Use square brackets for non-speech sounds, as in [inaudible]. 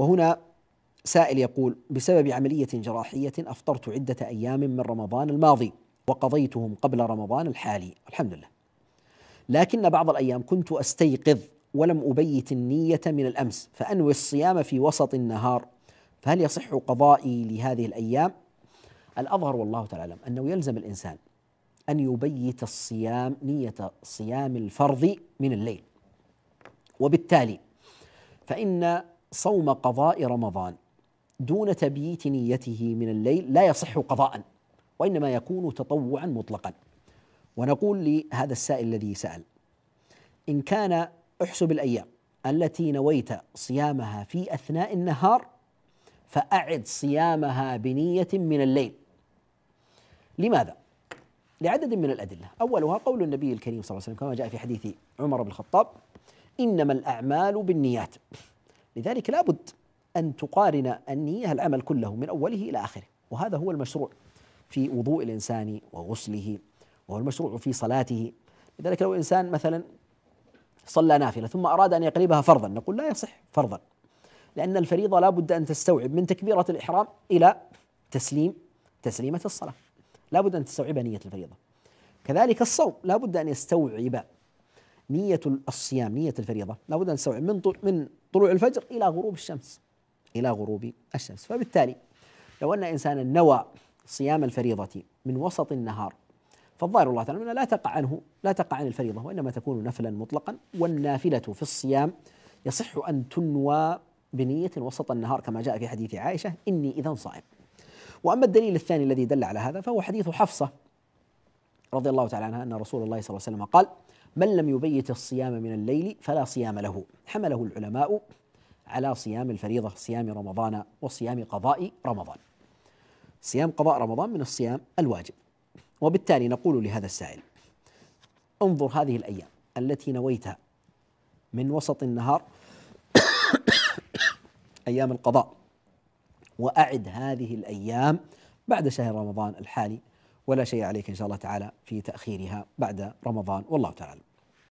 وهنا سائل يقول بسبب عملية جراحية أفطرت عدة أيام من رمضان الماضي وقضيتهم قبل رمضان الحالي الحمد لله لكن بعض الأيام كنت أستيقظ ولم أبيت النية من الأمس فأنوي الصيام في وسط النهار فهل يصح قضائي لهذه الأيام الأظهر والله تعالى أعلم أنه يلزم الإنسان أن يبيت الصيام نية صيام الفرض من الليل وبالتالي فإن صوم قضاء رمضان دون تبييت نيته من الليل لا يصح قضاء وانما يكون تطوعا مطلقا ونقول لهذا السائل الذي سال ان كان احسب الايام التي نويت صيامها في اثناء النهار فاعد صيامها بنيه من الليل لماذا لعدد من الادله اولها قول النبي الكريم صلى الله عليه وسلم كما جاء في حديث عمر بن الخطاب انما الاعمال بالنيات لذلك لابد أن تقارن النية العمل كله من أوله إلى آخره وهذا هو المشروع في وضوء الإنسان وغسله وهو المشروع في صلاته لذلك لو إنسان مثلا صلى نافلة ثم أراد أن يقلبها فرضا نقول لا يصح فرضا لأن الفريضة لا بد أن تستوعب من تكبيرة الإحرام إلى تسليم تسليمة الصلاة لا بد أن تستوعب نية الفريضة كذلك الصوم لا بد أن يستوعب نية الصيام نية الفريضة لابد أن نستوعب من من طلوع الفجر إلى غروب الشمس إلى غروب الشمس فبالتالي لو أن إنسانا نوى صيام الفريضة من وسط النهار فالظاهر الله تعالى لا تقع عنه لا تقع عن الفريضة وإنما تكون نفلا مطلقا والنافلة في الصيام يصح أن تنوى بنية وسط النهار كما جاء في حديث عائشة إني إذا صائم وأما الدليل الثاني الذي دل على هذا فهو حديث حفصة رضي الله تعالى عنها أن رسول الله صلى الله عليه وسلم قال من لم يبيت الصيام من الليل فلا صيام له حمله العلماء على صيام الفريضة صيام رمضان وصيام قضاء رمضان صيام قضاء رمضان من الصيام الواجب وبالتالي نقول لهذا السائل انظر هذه الأيام التي نويتها من وسط النهار [coughs] أيام القضاء وأعد هذه الأيام بعد شهر رمضان الحالي ولا شيء عليك إن شاء الله تعالى في تأخيرها بعد رمضان والله تعالى